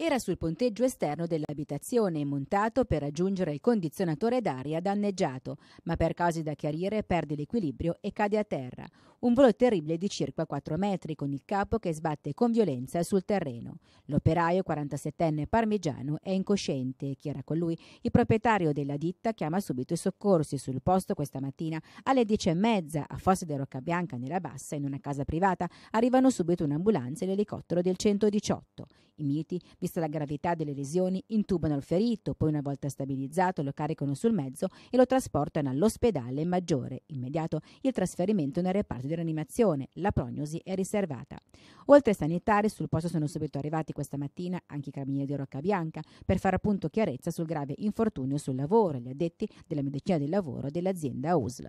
era sul ponteggio esterno dell'abitazione montato per raggiungere il condizionatore d'aria danneggiato, ma per casi da chiarire perde l'equilibrio e cade a terra. Un volo terribile di circa 4 metri con il capo che sbatte con violenza sul terreno. L'operaio 47enne parmigiano è incosciente. Chi era con lui? Il proprietario della ditta chiama subito i soccorsi sul posto questa mattina alle 10.30 a Fosse di Bianca nella Bassa in una casa privata. Arrivano subito un'ambulanza e l'elicottero del 118. I miti, vista la gravità delle lesioni, intubano il ferito, poi una volta stabilizzato lo caricano sul mezzo e lo trasportano all'ospedale maggiore. Immediato il trasferimento nel reparto di rianimazione. La prognosi è riservata. Oltre ai sanitari, sul posto sono subito arrivati questa mattina anche i carabinieri di Rocca Bianca per fare appunto chiarezza sul grave infortunio sul lavoro, gli addetti della medicina del lavoro dell'azienda USL.